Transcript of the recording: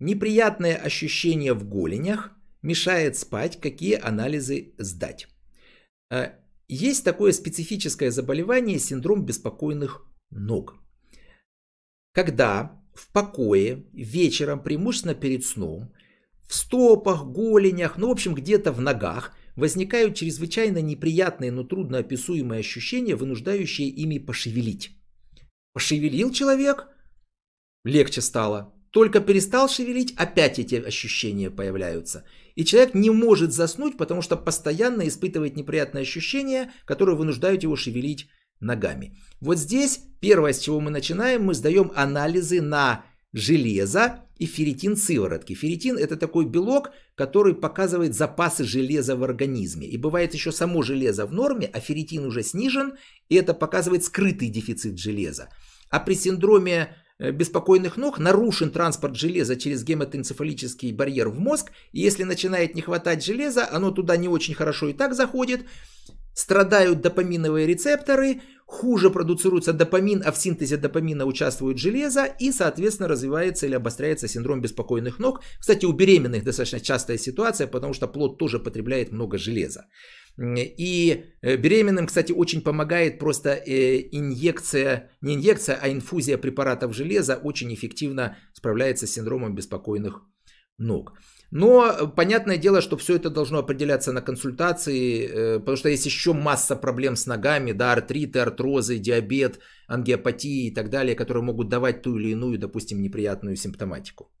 Неприятное ощущение в голенях мешает спать, какие анализы сдать. А, есть такое специфическое заболевание синдром беспокойных ног. Когда в покое вечером, преимущественно перед сном, в стопах, голенях, ну в общем где-то в ногах возникают чрезвычайно неприятные, но трудноописуемые ощущения, вынуждающие ими пошевелить. Пошевелил человек, легче стало, только перестал шевелить, опять эти ощущения появляются. И человек не может заснуть, потому что постоянно испытывает неприятные ощущения, которые вынуждают его шевелить ногами. Вот здесь первое, с чего мы начинаем, мы сдаем анализы на железо и ферритин сыворотки. Ферритин это такой белок, который показывает запасы железа в организме. И бывает еще само железо в норме, а ферритин уже снижен, и это показывает скрытый дефицит железа. А при синдроме Э, беспокойных ног, нарушен транспорт железа через гематоэнцефалический барьер в мозг, и если начинает не хватать железа, оно туда не очень хорошо и так заходит, страдают допаминовые рецепторы, хуже продуцируется допамин, а в синтезе допамина участвует железо, и, соответственно, развивается или обостряется синдром беспокойных ног. Кстати, у беременных достаточно частая ситуация, потому что плод тоже потребляет много железа. И э, беременным, кстати, очень помогает просто э, инъекция, не инъекция, а инфузия препаратов железа очень эффективно справляется с синдромом беспокойных ног. Но э, понятное дело, что все это должно определяться на консультации, э, потому что есть еще масса проблем с ногами, да, артриты, артрозы, диабет, ангиопатии и так далее, которые могут давать ту или иную, допустим, неприятную симптоматику.